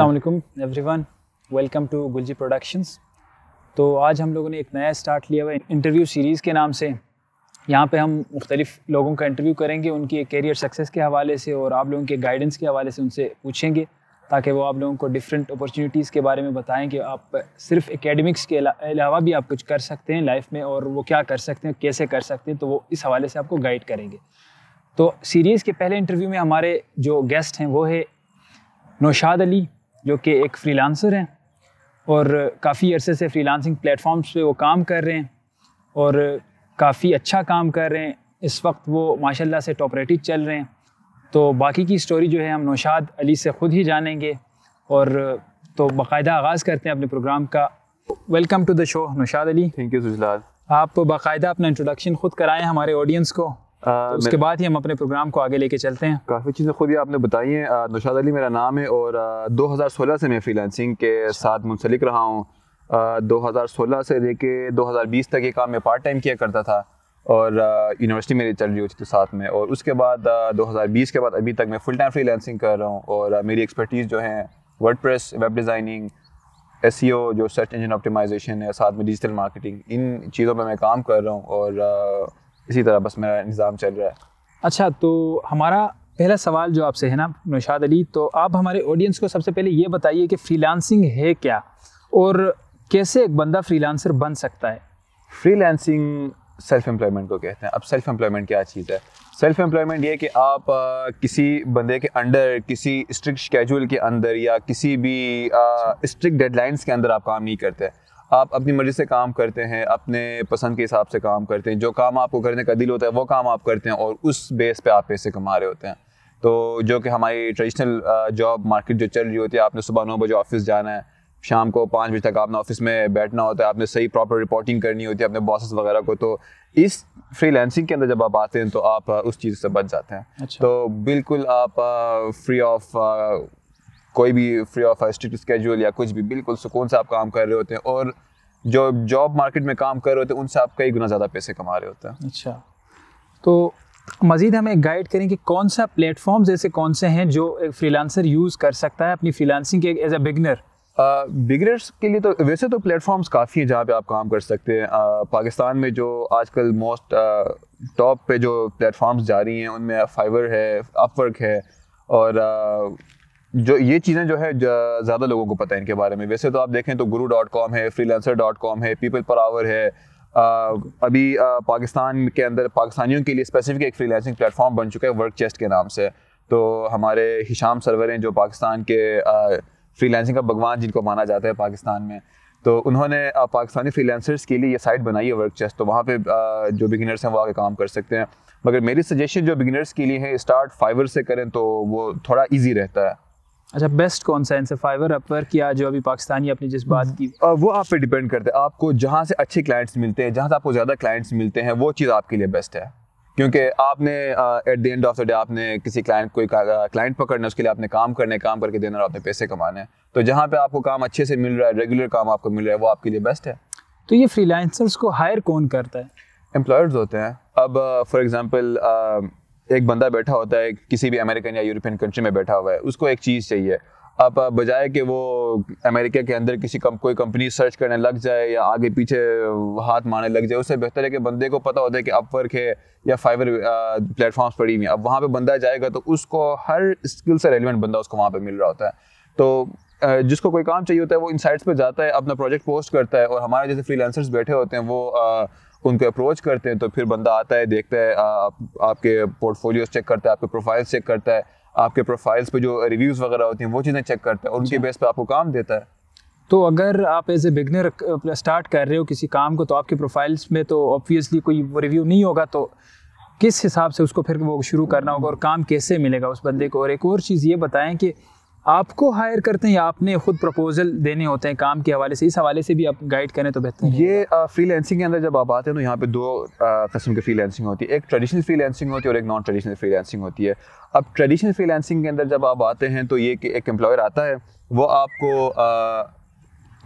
Aslam everyone welcome to Gulji productions तो आज हम लोगों ने एक नया स्टार्ट लिया हुआ इंटरव्यू सीरीज़ के नाम से यहाँ पे हम मुख्तलिफ लोगों का इंटरव्यू करेंगे उनकी कैरियर सक्सेस के हवाले से और आप लोगों के गाइडेंस के हवाले से उनसे पूछेंगे ताकि वो आप लोगों को डिफरेंट अपॉर्चुनिटीज़ के बारे में बताएं कि आप सिर्फ एकेडमिक्स के अलावा भी आप कुछ कर सकते हैं लाइफ में और वो क्या कर सकते हैं कैसे कर सकते हैं तो वो इस हवाले से आपको गाइड करेंगे तो सीरीज़ के पहले इंटरव्यू में हमारे जो गेस्ट हैं वो है नौशाद अली जो कि एक फ्रीलांसर हैं और काफ़ी अरसे से फ्रीलांसिंग प्लेटफॉर्म्स पे वो काम कर रहे हैं और काफ़ी अच्छा काम कर रहे हैं इस वक्त वो माशाल्लाह से टॉप रेटिड चल रहे हैं तो बाकी की स्टोरी जो है हम नौशाद अली से ख़ुद ही जानेंगे और तो बाकायदा आगाज़ करते हैं अपने प्रोग्राम का welcome to the show Naushad Ali thank you सुजलाल आप तो बाकायदा अपना इंट्रोडक्शन ख़ुद कराएं हमारे ऑडियंस को आ, तो उसके बाद ही हम अपने प्रोग्राम को आगे लेके चलते हैं काफ़ी चीज़ें खुद ही आपने बताई हैं नौशाद अली मेरा नाम है और आ, 2016 से मैं फ्रीलांसिंग के साथ मुंसलिक रहा हूँ 2016 से लेके 2020 तक ये काम मैं पार्ट टाइम किया करता था और यूनिवर्सिटी मेरी चल रही होती थी साथ में और उसके बाद दो के बाद अभी तक मैं फुल टाइम फ्री कर रहा हूँ और मेरी एक्सपर्टीज़ जो है वर्ड वेब डिज़ाइनिंग एस जो सर्च इंजन ऑप्टिमाइजेशन है साथ में डिजिटल मार्केटिंग इन चीज़ों पर मैं काम कर रहा हूँ और इसी तरह बस मेरा निज़ाम चल रहा है अच्छा तो हमारा पहला सवाल जो आपसे है ना नौशाद अली तो आप हमारे ऑडियंस को सबसे पहले ये बताइए कि फ्रीलांसिंग है क्या और कैसे एक बंदा फ्रीलांसर बन सकता है फ्रीलांसिंग सेल्फ एम्प्लॉयमेंट को कहते हैं अब सेल्फ एम्प्लॉयमेंट क्या चीज़ है सेल्फ एम्प्लॉयमेंट ये कि आप आ, किसी बंदे के अंडर किसी स्ट्रिक्ट शेड्यूल के अंदर या किसी भी स्ट्रिक्ट डेडलाइंस के अंदर आप काम नहीं करते आप अपनी मर्ज़ी से काम करते हैं अपने पसंद के हिसाब से काम करते हैं जो काम आपको करने का दिल होता है वो काम आप करते हैं और उस बेस पे आप पैसे कमा रहे होते हैं तो जो कि हमारी ट्रेडिशनल जॉब मार्केट जो चल रही होती है आपने सुबह नौ बजे ऑफिस जाना है शाम को पाँच बजे तक आपने ऑफिस में बैठना होता है आपने सही प्रॉपर रिपोर्टिंग करनी होती है अपने बॉसेस वगैरह को तो इस फ्रीलैंसिंग के अंदर जब आप आते हैं तो आप उस चीज़ से बच जाते हैं अच्छा। तो बिल्कुल आप फ्री ऑफ कोई भी फ्री ऑफ स्ट्रिक्ट स्केड्यूल या कुछ भी बिल्कुल सुकून से आप काम कर रहे होते हैं और जो जॉब मार्केट में काम कर रहे होते हैं उनसे आप कई गुना ज़्यादा पैसे कमा रहे होते हैं अच्छा तो मज़ीद हमें गाइड करें कि कौन सा प्लेटफॉर्म ऐसे कौन से हैं जो एक फ्रीलांसर यूज़ कर सकता है अपनी फ्रीलांसिंग के एज अ बिगनर बिगनर्स के लिए तो वैसे तो प्लेटफॉर्म्स काफ़ी हैं जहाँ पे आप काम कर सकते हैं पाकिस्तान में जो आजकल मोस्ट टॉप पे जो प्लेटफॉर्म्स जा रही हैं उनमें फाइवर है अपवर्क है और जो ये चीज़ें जो है ज़्यादा लोगों को पता है इनके बारे में वैसे तो आप देखें तो गुरु डॉट कॉम है फ्री लेंसर डॉट कॉम है पीपल पर आवर है आ, अभी आ, पाकिस्तान के अंदर पाकिस्तानियों के लिए स्पेसिफिक एक फ्री लेंसिंग प्लेटफॉर्म बन चुका है वर्क चेस्ट के नाम से तो हमारे हिशाम सरवर हैं जो पाकिस्तान के फ्री लेंसिंग का भगवान जिनको माना जाता है पाकिस्तान में तो उन्होंने पाकिस्तानी लेंसर्स के लिए ये साइट बनाई है वर्क चेस्ट तो वहाँ पे जो बिगिनर्स हैं वो आगे काम कर सकते हैं मगर मेरी सजेशन जो बिगिनर्स के लिए है स्टार्ट फाइवर से करें तो वो थोड़ा ईजी रहता है अच्छा बेस्ट कौन सा फाइवर अपर या जो अभी पाकिस्तानी अपनी जिस बात की वो आप पे डिपेंड करते हैं आपको जहाँ से अच्छे क्लाइंट्स मिलते हैं जहाँ से आपको ज़्यादा क्लाइंट्स मिलते हैं वो चीज़ आपके लिए बेस्ट है क्योंकि आपने at the end of the day आपने किसी क्लाइंट को क्लाइंट पकड़ना उसके लिए आपने काम करने काम करके देना और आपने पैसे कमाने हैं तो जहाँ पे आपको काम अच्छे से मिल रहा है रेगुलर काम आपको मिल रहा है वो आपके लिए बेस्ट है तो ये फ्रीलांसर्स को हायर कौन करता है एम्प्लॉयर्स होते हैं अब फॉर एग्ज़ाम्पल एक बंदा बैठा होता है किसी भी अमेरिकन या यूरोपियन कंट्री में बैठा हुआ है उसको एक चीज़ चाहिए अब बजाय कि वो अमेरिका के अंदर किसी कम कोई कंपनी सर्च करने लग जाए या आगे पीछे हाथ मारने लग जाए उससे बेहतर है कि बंदे को पता होता है कि अपवर्क है या फाइबर प्लेटफॉर्म्स पड़ी हुई हैं अब वहाँ पे बंदा जाएगा तो उसको हर स्किल से रेलिवेंट बंदा उसको वहाँ पे मिल रहा होता है तो जिसको कोई काम चाहिए होता है वो इन साइट्स पर जाता है अपना प्रोजेक्ट पोस्ट करता है और हमारे जैसे फ्रीलांसर्स बैठे होते हैं वो उनको अप्रोच करते हैं तो फिर बंदा आता है देखता है आप, आपके पोर्टफोलियोज चेक करता है आपके प्रोफाइल्स चेक करता है आपके प्रोफाइल्स पे जो रिव्यूज़ वगैरह होती हैं वो चीज़ें चेक करता है और उनके बेस पर आपको काम देता है तो अगर आप एज ए बिगनर स्टार्ट कर रहे हो किसी काम को तो आपके प्रोफाइल्स में तो ऑब्वियसली कोई रिव्यू नहीं होगा तो किस हिसाब से उसको फिर वो शुरू करना होगा और काम कैसे मिलेगा उस बंदे को और एक और चीज़ ये बताएं कि आपको हायर करते हैं या आपने खुद प्रपोजल देने होते हैं काम के हवाले से इस हवाले से भी आप गाइड करें तो बेहतर ये फ्रीलैंसिंग के अंदर जब आप आते हैं तो यहाँ पे दो कस्म की फ्रीलैंसिंग होती है एक ट्रेडिशनल फ्रीलैंसिंग होती है और एक नॉन ट्रेडिशनल फ्रीलैंसिंग होती है अब ट्रेडिशनल फ्रीलैंसिंग के अंदर जब आप आते हैं तो ये कि एक एम्प्लॉयर आता है वो आपको आ,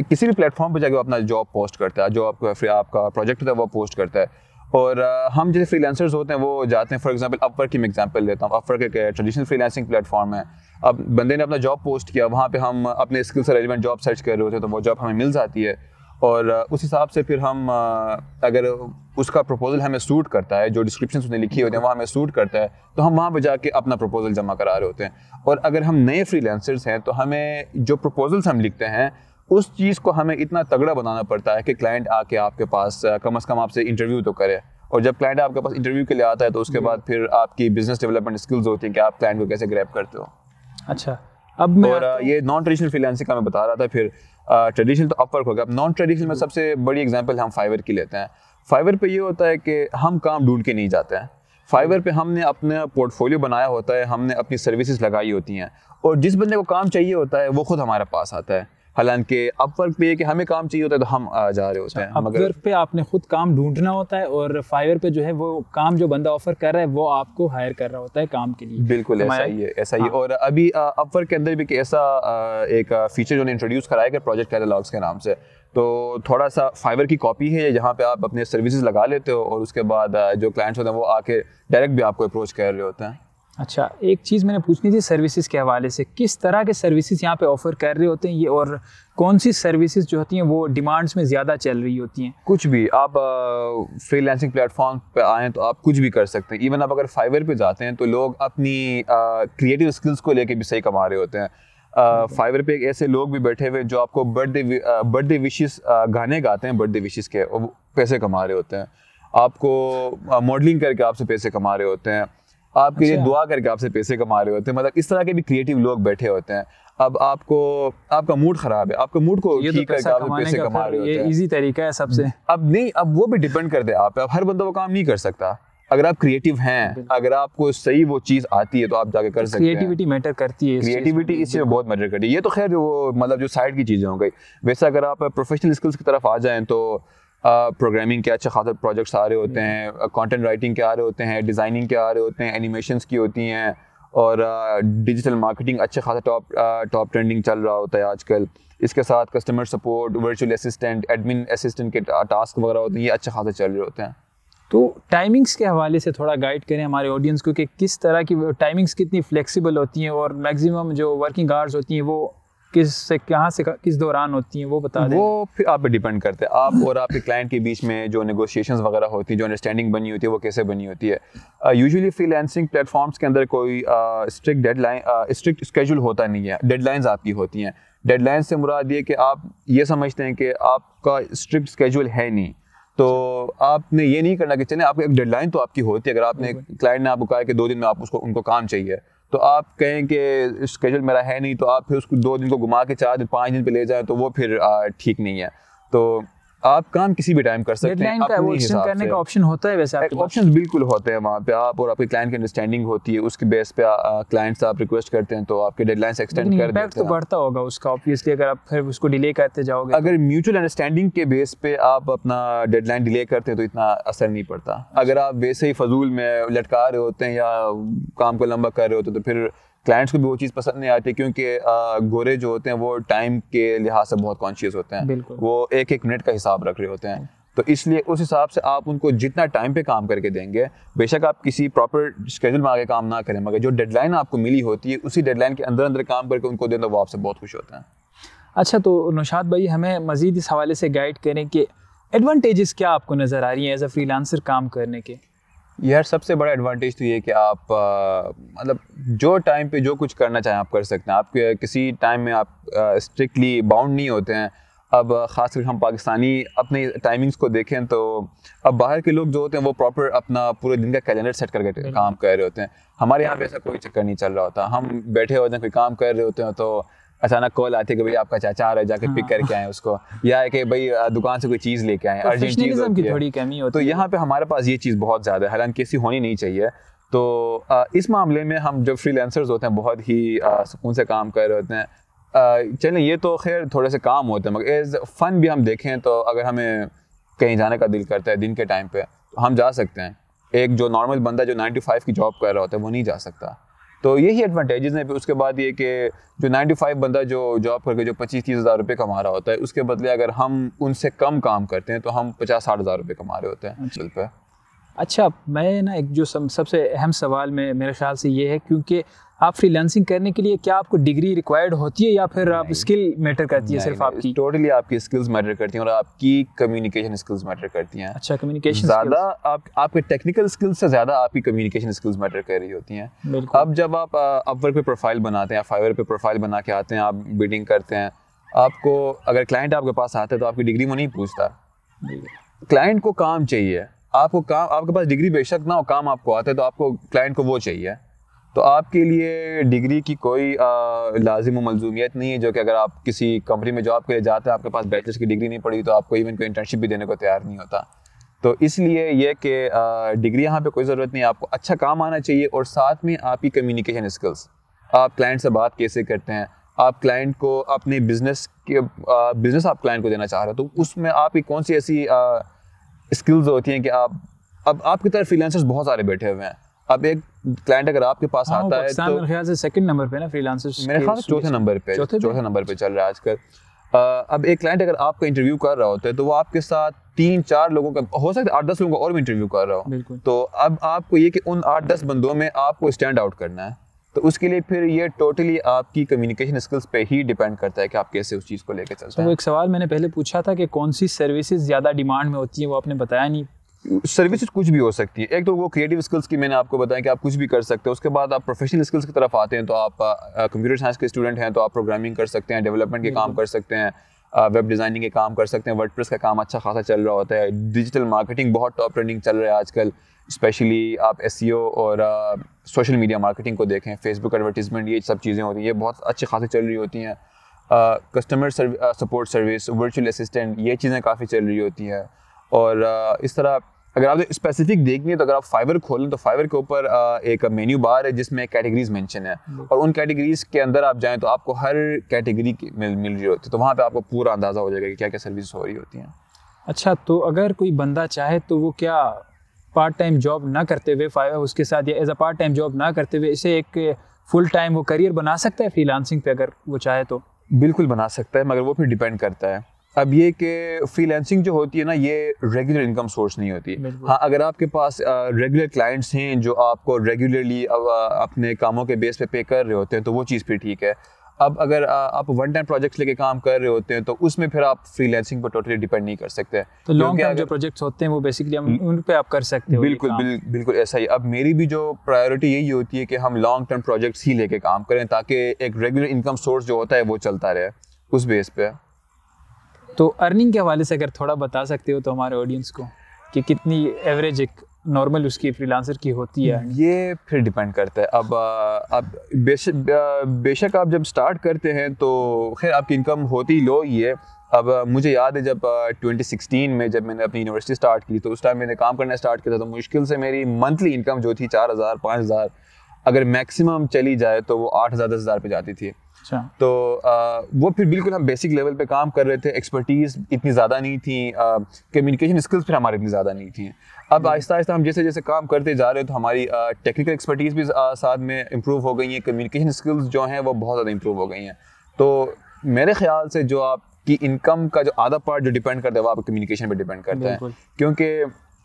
किसी भी प्लेटफॉर्म पर जाकर अपना जॉब पोस्ट करता है जो आपका आपका प्रोजेक्ट होता है वो पोस्ट करता है और हम जैसे फ्रीलांसर्स होते हैं वो जाते हैं फॉर एग्जांपल अपर की मैं एग्जांपल लेता हूँ अपवर्क एक ट्रेडिशनल फ्रीलांसिंग प्लेटफॉर्म है अब बंदे ने अपना जॉब पोस्ट किया वहाँ पे हम अपने स्किल्स से रेलिवेंट जॉब सर्च कर रहे होते हैं तो वो जॉब हमें मिल जाती है और उस हिसाब से फिर हम अगर उसका प्रपोजल हमें सूट करता है जो डिस्क्रिप्शन उसने लिखी होती है वहाँ हमें सूट करता है तो हम वहाँ पर जाके अपना प्रपोजल जमा करा रहे होते हैं और अगर हम नए फ्रीलांसर्स हैं तो हमें जो प्रपोजल्स हम लिखते हैं उस चीज़ को हमें इतना तगड़ा बनाना पड़ता है कि क्लाइंट आके आपके पास कम अज़ कम आपसे इंटरव्यू तो करे और जब क्लाइंट आपके पास इंटरव्यू के लिए आता है तो उसके बाद फिर आपकी बिजनेस डेवलपमेंट स्किल्स होती हैं कि आप क्लाइंट को कैसे ग्रैप करते हो अच्छा अब मैं और ये नॉन ट्रेडिशनल फ्रीलांसिंग का मैं बता रहा था फिर ट्रेडिशनल तो अपवर्क हो गया अब नॉन ट्रेडिशनल में सबसे बड़ी एग्जांपल हम फाइवर की लेते हैं फाइवर पे ये होता है कि हम काम ढूंढ के नहीं जाते हैं फाइवर पे हमने अपना पोर्टफोलियो बनाया होता है हमने अपनी सर्विसेज लगाई होती हैं और जिस बंदे को काम चाहिए होता है वो खुद हमारे पास आता है हालांकि अब वर्क पे कि हमें काम चाहिए होता है तो हम जा रहे होते अच्छा, हैं अब मगर... पे आपने खुद काम ढूंढना होता है और फाइवर पे जो है वो काम जो बंदा ऑफर कर रहा है वो आपको हायर कर रहा होता है काम के लिए बिल्कुल ऐसा ही है ऐसा ही हाँ। और अभी अपवर्क के अंदर भी ऐसा एक फीचर जो इंट्रोड्यूस कराया गया प्रोजेक्ट कैटलॉग्स के नाम से तो थोड़ा सा फाइवर की कॉपी है जहाँ पे आप अपने सर्विसेज लगा लेते हो और उसके बाद जो क्लाइंट्स होते हैं वो आके डायरेक्ट भी आपको अप्रोच कर रहे होते हैं अच्छा एक चीज़ मैंने पूछनी थी सर्विसेज के हवाले से किस तरह के सर्विसेज यहाँ पे ऑफ़र कर रहे होते हैं ये और कौन सी सर्विसेज जो होती हैं वो डिमांड्स में ज़्यादा चल रही होती हैं कुछ भी आप फ्रीलांसिंग प्लेटफॉर्म पे आए तो आप कुछ भी कर सकते हैं इवन आप अगर फाइवर पे जाते हैं तो लोग अपनी क्रिएटिव स्किल्स को लेकर भी सही कमा रहे होते हैं फाइवर पे ऐसे लोग भी बैठे हुए जो आपको बर्थडे बर्थडे विशेष गाने गाते हैं बर्थडे विशेष के और पैसे कमा रहे होते हैं आपको मॉडलिंग करके आपसे पैसे कमा रहे होते हैं आपके लिए अच्छा। दुआ करके आपसे पैसे कमा रहे होते हैं मतलब इस तरह के भी क्रिएटिव लोग बैठे होते हैं अब आपको आपका मूड खराब है आपका मूड को तो ठीक तो करके आप पैसे कमा रहे होते हैं इजी तरीका है सबसे अब नहीं अब वो भी डिपेंड करते हैं आप अब हर बंदा वो काम नहीं कर सकता अगर आप क्रिएटिव हैं अगर आपको सही वो चीज़ आती है तो आप जाके कर तो सकते हैं क्रिएटिविटी मैटर करती है क्रिएटिविटी इसमें बहुत मैटर करती है ये तो खैर वो मतलब जो साइड की चीज़ें हो गई वैसे अगर आप प्रोफेशनल स्किल्स की तरफ आ जाएं तो प्रोग्रामिंग के अच्छे खासा प्रोजेक्ट्स आ रहे होते हैं कंटेंट हम्म। राइटिंग के आ रहे होते हैं डिज़ाइनिंग के आ रहे होते हैं एनिमेशन की होती हैं और डिजिटल मार्केटिंग अच्छे खासा टॉप टॉप ट्रेंडिंग चल रहा होता है आजकल इसके साथ customer support virtual assistant admin assistant के टास्क वगैरह होते हैं ये अच्छे खासा चल रहे होते हैं तो टाइमिंग्स के हवाले से थोड़ा गाइड करें हमारे ऑडियंस को कि किस तरह की टाइमिंग्स कितनी फ्लेक्सिबल होती हैं और मैक्सिमम जो वर्किंग आवर्स होती हैं वो किस से कहाँ से किस दौरान होती हैं वो बता दें वो फिर आप पे डिपेंड करते हैं आप और आपके क्लाइंट के बीच में जो नेगोशिएशन वगैरह होती हैं जो अंडरस्टैंडिंग बनी होती है वो कैसे बनी होती है यूजुअली फ्रीलांसिंग प्लेटफॉर्म्स के अंदर कोई स्ट्रिक्ट डेडलाइन स्ट्रिक्ट स्केजूल होता नहीं है डेडलाइंस आपकी होती हैं डेडलाइन से मुराद ये कि आप ये समझते हैं कि आपका स्ट्रिक्ट स्केजूल है नहीं तो आपने ये नहीं करना कि चले आपकी एक डेडलाइन तो आपकी होती है अगर आपने क्लाइंट ने आपको कहा कि दो दिन में आप उसको उनको काम चाहिए तो आप कहें कि स्केजल मेरा है नहीं तो आप फिर उसको दो दिन को घुमा के चार दिन पाँच दिन पर ले जाएँ तो वो फिर ठीक नहीं है तो आप काम किसी भी टाइम कर सकते हैं का अपने करने का ऑप्शन होता है वैसे आपके ऑप्शंस बिल्कुल होते हैं वहाँ पे आप और आपके क्लाइंट की अंडरस्टैंडिंग होती है उसके बेस पे क्लाइंट्स आप रिक्वेस्ट करते हैं तो आपके डेडलाइंस एक्सटेंड कर देते तो हैं तो बढ़ता होगा उसका ऑब्वियसली अगर आप फिर उसको डिले करते जाओगे अगर म्यूचुअल तो। अंडरस्टैंडिंग के बेस पे आप अपना डेडलाइन डिले करते हैं तो इतना असर नहीं पड़ता अगर आप वैसे ही फजूल में लटका रहे होते हैं या काम को लंबा कर रहे होते हैं तो फिर क्लाइंट्स को भी वो चीज़ पसंद नहीं आती क्योंकि गोरे जो होते हैं वो टाइम के लिहाज से बहुत कॉन्शियस होते हैं वो एक एक मिनट का हिसाब रख रहे होते हैं तो इसलिए उस हिसाब से आप उनको जितना टाइम पे काम करके देंगे बेशक आप किसी प्रॉपर स्केड्यूल में आगे काम ना करें मगर जो डेडलाइन आपको मिली होती है उसी डेडलाइन के अंदर अंदर काम करके उनको देना तो वो आपसे बहुत खुश होते हैं अच्छा तो नौशाद भाई हमें मज़ीद इस हवाले से गाइड करें कि एडवांटेजेस क्या आपको नज़र आ रही हैं एज अ फ्रीलांसर काम करने के यार सबसे बड़ा एडवांटेज तो ये कि आप आ, मतलब जो टाइम पे जो कुछ करना चाहें आप कर सकते हैं आप किसी टाइम में आप स्ट्रिक्टली बाउंड नहीं होते हैं अब ख़ासकर हम पाकिस्तानी अपने टाइमिंग्स को देखें तो अब बाहर के लोग जो होते हैं वो प्रॉपर अपना पूरे दिन का कैलेंडर सेट करके काम कर रहे होते हैं हमारे यहाँ पे ऐसा कोई चक्कर नहीं चल रहा होता हम बैठे होते हैं कोई काम कर रहे होते हैं तो अचानक कॉल आती है कि भाई आपका चाचा आ रहा है जाके हाँ। पिक करके आए उसको या है कि भाई दुकान से कोई चीज लेके आए अर्जेंट चीज की थोड़ी कमी होती तो यहाँ पे हमारे पास ये चीज बहुत ज्यादा है हालांकि ऐसी होनी नहीं चाहिए तो इस मामले में हम जब फ्रीलांसर्स होते हैं बहुत ही सुकून से काम कर रहे होते हैं चलें ये तो खैर थोड़े से काम होते हैं मगर एज फन भी हम देखें तो अगर हमें कहीं जाने का दिल करता है दिन के टाइम पे तो हम जा सकते हैं एक जो नॉर्मल बंदा जो नाइन टू फाइव की जॉब कर रहा होता है वो नहीं जा सकता तो यही एडवांटेजेस हैं उसके बाद ये कि जो 95 बंदा जो जॉब करके जो पच्चीस तीस हज़ार रुपये कमा रहा होता है उसके बदले अगर हम उनसे कम काम करते हैं तो हम पचास साठ हज़ार रुपये कमा रहे होते हैं चल अच्छा। पे अच्छा मैं ना एक जो सबसे अहम सवाल में मेरे ख्याल से ये है क्योंकि आप फ्रीलांसिंग करने के लिए क्या आपको डिग्री रिक्वायर्ड होती है या फिर आप स्किल मैटर करती है सिर्फ आपकी टोटली आपकी स्किल्स मैटर करती हैं और आपकी कम्युनिकेशन स्किल्स मैटर करती हैं अच्छा कम्युनिकेशन ज़्यादा आप आपके टेक्निकल स्किल्स से ज़्यादा आपकी कम्युनिकेशन स्किल्स मैटर कर रही होती हैं अब जब आप अपवर्क पे प्रोफाइल बनाते हैं फाइवर पे प्रोफाइल बना के आते हैं आप बिडिंग करते हैं आपको अगर क्लाइंट आपके पास आता है तो आपकी डिग्री वो नहीं पूछता क्लाइंट को काम चाहिए आपको काम आपके पास डिग्री बेशक ना हो काम आपको आता है तो आपको क्लाइंट को वो चाहिए तो आपके लिए डिग्री की कोई लाजिम मलजूमियत नहीं है जो कि अगर आप किसी कंपनी में जॉब के लिए जाते हैं आपके पास बैचलर्स की डिग्री नहीं पड़ी तो आपको इवन कोई इंटर्नशिप भी देने को तैयार नहीं होता तो इसलिए यह कि डिग्री यहाँ पे कोई ज़रूरत नहीं आपको अच्छा काम आना चाहिए और साथ में आपकी कम्युनिकेशन स्किल्स आप क्लाइंट से बात कैसे करते हैं आप क्लाइंट को अपने बिजनेस के बिजनेस आप क्लाइंट को देना चाह रहे हो तो उसमें आपकी कौन सी ऐसी स्किल्स होती हैं कि आप अब आपकी तरफ फ्रीलांसर्स बहुत सारे बैठे हुए हैं अब एक क्लाइंट अगर आपके पास हाँ, आता है तो ख्याल से सेकंड नंबर पे ना फ्रीलांसर्स मेरे ख्याल से चौथे नंबर पे चौथे नंबर पे चल रहा है आजकल अब एक क्लाइंट अगर आपका इंटरव्यू कर रहा होता है तो वो आपके साथ तीन चार लोगों का हो सकता है आठ दस लोगों का और भी इंटरव्यू कर रहा हो तो अब आपको ये कि उन आठ दस बंदों में आपको स्टैंड आउट करना है तो उसके लिए फिर ये टोटली आपकी कम्युनिकेशन स्किल्स पे ही डिपेंड करता है कि आप कैसे उस चीज़ को लेकर चलते तो हैं तो एक सवाल मैंने पहले पूछा था कि कौन सी सर्विसेज ज़्यादा डिमांड में होती हैं वो आपने बताया नहीं सर्विसेज कुछ भी हो सकती है एक तो वो क्रिएटिव स्किल्स की मैंने आपको बताया कि आप कुछ भी कर सकते हैं उसके बाद आप प्रोफेशनल स्किल्स की तरफ आते हैं तो आप कंप्यूटर साइंस के स्टूडेंट हैं तो आप प्रोग्रामिंग कर सकते हैं डेवलपमेंट के काम कर सकते हैं वेब डिज़ाइनिंग के काम कर सकते हैं वर्ड का काम अच्छा खासा चल रहा होता है डिजिटल मार्केटिंग बहुत टॉप ट्रेंडिंग चल रहा है आजकल स्पेशली आप एस e और सोशल मीडिया मार्केटिंग को देखें फेसबुक एडवर्टीजमेंट ये सब चीज़ें होती हैं ये बहुत अच्छी खासी चल रही होती हैं customer support service virtual assistant ये चीज़ें काफ़ी चल रही होती हैं और इस तरह अगर आप स्पेसिफिक देखनी है तो अगर आप फाइवर खोलें तो फाइवर के ऊपर एक मेन्यू बार है जिसमें कैटेगरीज मेंशन है hmm. और उन कैटेगरीज के अंदर आप जाएं तो आपको हर कैटेगरी मिल मिल रही होती है तो वहाँ पे आपको पूरा अंदाज़ा हो जाएगा कि क्या क्या सर्विस हो रही होती हैं अच्छा तो अगर कोई बंदा चाहे तो वो क्या पार्ट टाइम जॉब ना करते हुए फाइवर उसके साथ या as a part time job ना करते हुए इसे एक फुल टाइम वो करियर बना सकता है फ्रीलांसिंग पे अगर वो चाहे तो बिल्कुल बना सकता है मगर वो फिर डिपेंड करता है अब ये कि फ्रीलैंसिंग जो होती है ना ये रेगुलर इनकम सोर्स नहीं होती हाँ अगर आपके पास रेगुलर क्लाइंट्स हैं जो आपको रेगुलरली अपने कामों के बेस पे पे कर रहे होते हैं तो वो चीज़ फिर ठीक है अब अगर आप वन टाइम प्रोजेक्ट्स लेके काम कर रहे होते हैं तो उसमें फिर आप फ्रीलैंसिंग पर टोटली डिपेंड नहीं कर सकते तो लॉन्ग टर्म जो प्रोजेक्ट्स होते हैं वो बेसिकली हम उन पे आप कर सकते हैं बिल्कुल बिल, बिल्कुल ऐसा ही अब मेरी भी जो प्रायोरिटी यही होती है कि हम लॉन्ग टर्म प्रोजेक्ट्स ही लेके काम करें ताकि एक रेगुलर इनकम सोर्स जो होता है वो चलता रहे उस बेस पर तो अर्निंग के हवाले से अगर थोड़ा बता सकते हो तो हमारे ऑडियंस को कि कितनी एवरेज एक नॉर्मल उसकी फ्रीलांसर की होती है ये फिर डिपेंड करता है अब आप बेशक बेशक आप जब स्टार्ट करते हैं तो खैर आपकी इनकम होती लो ही है अब मुझे याद है जब 2016 में जब मैंने अपनी यूनिवर्सिटी स्टार्ट की तो उस टाइम मैंने काम करना स्टार्ट किया था तो मुश्किल से मेरी मंथली इनकम जो थी चार हज़ार पाँच हज़ार अगर मैक्सिमम चली जाए तो वो आठ हज़ार दस हज़ार पर जाती थी अच्छा। तो आ, वो फिर बिल्कुल हम बेसिक लेवल पे काम कर रहे थे एक्सपर्टीज इतनी ज़्यादा नहीं थी कम्युनिकेशन स्किल्स फिर हमारे इतनी ज़्यादा नहीं थी अब आहिस्ता आहिस्ता हम जैसे जैसे काम करते जा रहे हैं तो हमारी टेक्निकल एक्सपर्टीज़ भी आ, साथ में इम्प्रूव हो गई हैं कम्युनिकेशन स्किल्स जो हैं वो बहुत ज़्यादा इम्प्रूव हो गई हैं तो मेरे ख्याल से जो आपकी इनकम का जो आधा पार्ट जो डिपेंड करता है वो आप कम्युनिकेशन पर डिपेंड करता है क्योंकि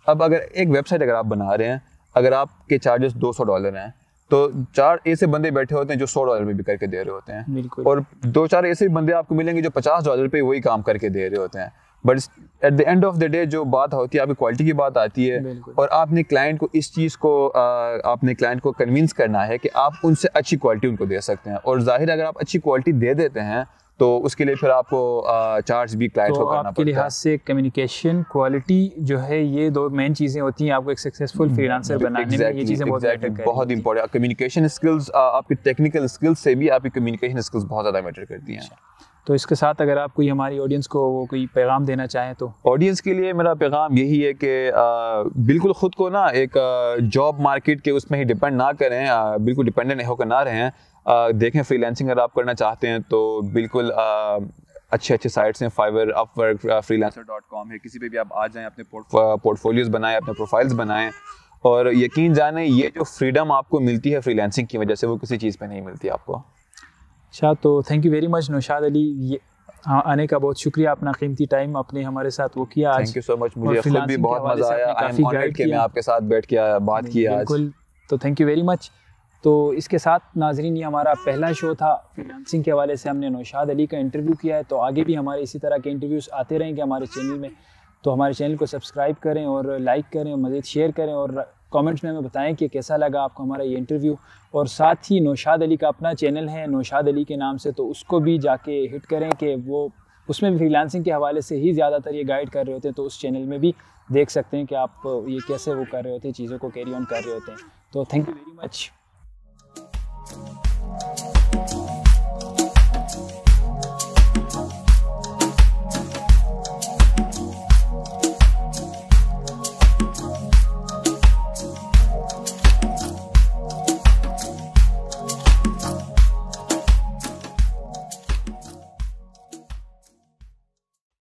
अब अगर एक वेबसाइट अगर आप बना रहे हैं अगर आपके चार्जेस दो सौ डॉलर हैं तो चार ऐसे बंदे बैठे होते हैं जो सौ डॉलर में भी करके दे रहे होते हैं और दो चार ऐसे बंदे आपको मिलेंगे जो पचास डॉलर पे वही काम करके दे रहे होते हैं but at the end of the day जो बात होती है आपकी क्वालिटी की बात आती है और आपने क्लाइंट को इस चीज़ को आपने क्लाइंट को कन्विंस करना है कि आप उनसे अच्छी क्वालिटी उनको दे सकते हैं और जाहिर अगर आप अच्छी क्वालिटी दे देते हैं तो उसके लिए फिर आपको चार्ज भी क्लाइंट तो आपके लिहाज से कम्युनिकेशन क्वालिटी जो है ये दो मेन चीज़ें होती हैं आपको एक सक्सेसफुल हम्म, फ्रीलांसर बनाने exactly, में ये चीज़ें exactly, बहुत बहुत इंपॉर्टेंट कम्युनिकेशन स्किल्स आपकी टेक्निकल स्किल्स से भी आपकी कम्युनिकेशन स्किल्स बहुत ज़्यादा मैटर करती हैं अच्छा। तो इसके साथ अगर आप कोई हमारी ऑडियंस को वो कोई पैगाम देना चाहें तो ऑडियंस के लिए मेरा पैगाम यही है कि बिल्कुल ख़ुद को ना एक जॉब मार्केट के उसमें ही डिपेंड ना करें बिल्कुल डिपेंडेंट होकर ना रहें देखें फ्रीलांसिंग अगर आप करना चाहते हैं तो बिल्कुल अच्छे अच्छे साइट्स हैं Fiverr Upwork Freelancer dot com है किसी पे भी आप आ जाएं अपने पोर्टफोलियोज बनाएं अपने प्रोफाइल्स बनाएं और यकीन जाने ये जो फ्रीडम आपको मिलती है फ्रीलांसिंग की वजह से वो किसी चीज़ पे नहीं मिलती आपको अच्छा तो thank you very much Naushad Ali ये हाँ, आने का बहुत शुक्रिया अपना कीमती टाइम अपने हमारे साथ वो किया आज थैंक यू सो मच मुझे भी बहुत मजा आया आई एम कि मैं आपके साथ बैठ के बात की आज बिल्कुल तो थैंक यू वेरी मच तो इसके साथ नाजरीन ये हमारा पहला शो था फ्रीलांसिंग के हवाले से हमने नौशाद अली का इंटरव्यू किया है तो आगे भी हमारे इसी तरह के इंटरव्यूज़ आते रहेंगे हमारे चैनल में तो हमारे चैनल को सब्सक्राइब करें और लाइक करें और मज़ीद शेयर करें और कमेंट्स में हमें बताएं कि कैसा लगा आपको हमारा ये इंटरव्यू और साथ ही नौशाद अली का अपना चैनल है नौशाद अली के नाम से तो उसको भी जाके हिट करें कि वो उसमें भी फ्रीलांसिंग के हवाले से ही ज़्यादातर ये गाइड कर रहे होते हैं तो उस चैनल में भी देख सकते हैं कि आप ये कैसे वो कर रहे होते हैं चीज़ों को कैरी ऑन कर रहे होते हैं तो थैंक यू वेरी मच